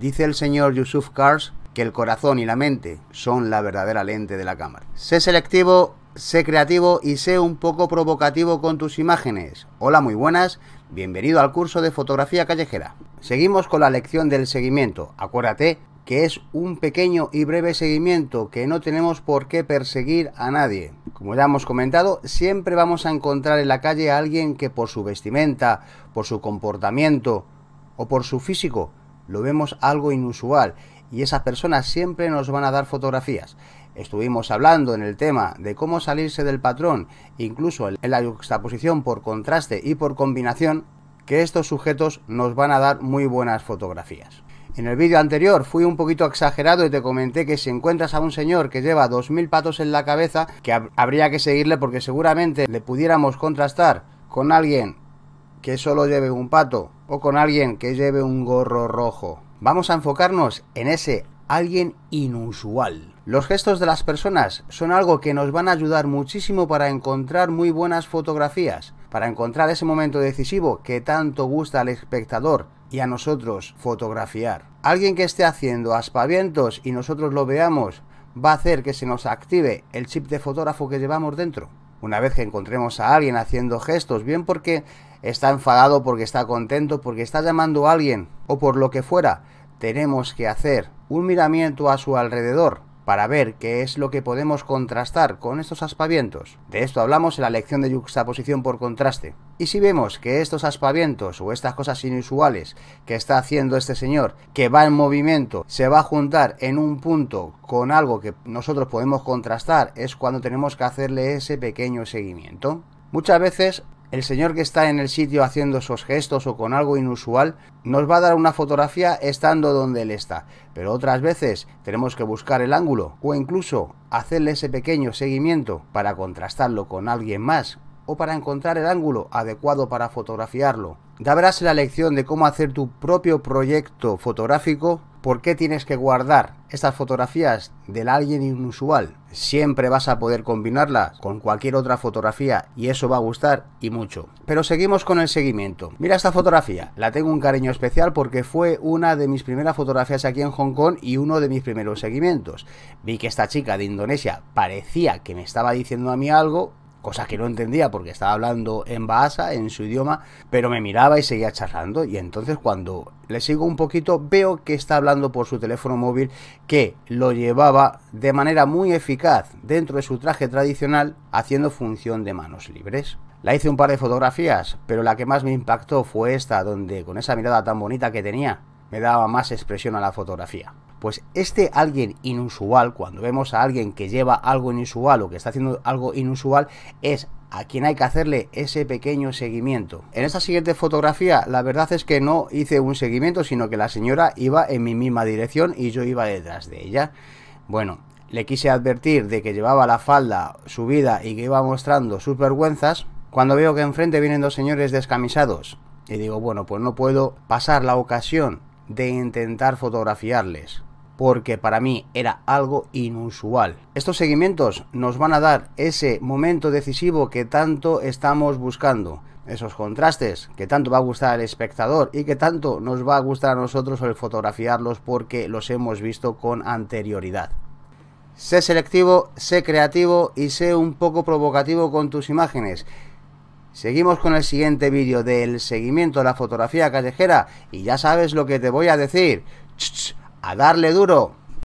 Dice el señor Yusuf Kars que el corazón y la mente son la verdadera lente de la cámara. Sé selectivo, sé creativo y sé un poco provocativo con tus imágenes. Hola, muy buenas. Bienvenido al curso de fotografía callejera. Seguimos con la lección del seguimiento. Acuérdate que es un pequeño y breve seguimiento que no tenemos por qué perseguir a nadie. Como ya hemos comentado, siempre vamos a encontrar en la calle a alguien que por su vestimenta, por su comportamiento o por su físico lo vemos algo inusual y esas personas siempre nos van a dar fotografías. Estuvimos hablando en el tema de cómo salirse del patrón, incluso en la juxtaposición por contraste y por combinación, que estos sujetos nos van a dar muy buenas fotografías. En el vídeo anterior fui un poquito exagerado y te comenté que si encuentras a un señor que lleva 2000 patos en la cabeza, que habría que seguirle porque seguramente le pudiéramos contrastar con alguien que solo lleve un pato o con alguien que lleve un gorro rojo. Vamos a enfocarnos en ese alguien inusual. Los gestos de las personas son algo que nos van a ayudar muchísimo para encontrar muy buenas fotografías, para encontrar ese momento decisivo que tanto gusta al espectador y a nosotros fotografiar. Alguien que esté haciendo aspavientos y nosotros lo veamos va a hacer que se nos active el chip de fotógrafo que llevamos dentro una vez que encontremos a alguien haciendo gestos, bien porque está enfadado, porque está contento, porque está llamando a alguien o por lo que fuera, tenemos que hacer un miramiento a su alrededor para ver qué es lo que podemos contrastar con estos aspavientos. De esto hablamos en la lección de juxtaposición por contraste. Y si vemos que estos aspavientos o estas cosas inusuales que está haciendo este señor, que va en movimiento, se va a juntar en un punto con algo que nosotros podemos contrastar, es cuando tenemos que hacerle ese pequeño seguimiento. Muchas veces el señor que está en el sitio haciendo esos gestos o con algo inusual nos va a dar una fotografía estando donde él está, pero otras veces tenemos que buscar el ángulo o incluso hacerle ese pequeño seguimiento para contrastarlo con alguien más o para encontrar el ángulo adecuado para fotografiarlo. darás la lección de cómo hacer tu propio proyecto fotográfico ¿Por qué tienes que guardar estas fotografías del alguien inusual? Siempre vas a poder combinarlas con cualquier otra fotografía y eso va a gustar y mucho. Pero seguimos con el seguimiento. Mira esta fotografía, la tengo un cariño especial porque fue una de mis primeras fotografías aquí en Hong Kong y uno de mis primeros seguimientos. Vi que esta chica de Indonesia parecía que me estaba diciendo a mí algo cosas que no entendía porque estaba hablando en Bahasa, en su idioma, pero me miraba y seguía charlando. Y entonces cuando le sigo un poquito, veo que está hablando por su teléfono móvil que lo llevaba de manera muy eficaz dentro de su traje tradicional, haciendo función de manos libres. La hice un par de fotografías, pero la que más me impactó fue esta, donde con esa mirada tan bonita que tenía, me daba más expresión a la fotografía. Pues este alguien inusual, cuando vemos a alguien que lleva algo inusual o que está haciendo algo inusual, es a quien hay que hacerle ese pequeño seguimiento. En esta siguiente fotografía, la verdad es que no hice un seguimiento, sino que la señora iba en mi misma dirección y yo iba detrás de ella. Bueno, le quise advertir de que llevaba la falda subida y que iba mostrando sus vergüenzas, cuando veo que enfrente vienen dos señores descamisados. Y digo, bueno, pues no puedo pasar la ocasión de intentar fotografiarles porque para mí era algo inusual. Estos seguimientos nos van a dar ese momento decisivo que tanto estamos buscando, esos contrastes que tanto va a gustar al espectador y que tanto nos va a gustar a nosotros el fotografiarlos porque los hemos visto con anterioridad. Sé selectivo, sé creativo y sé un poco provocativo con tus imágenes. Seguimos con el siguiente vídeo del seguimiento de la fotografía callejera y ya sabes lo que te voy a decir a darle duro.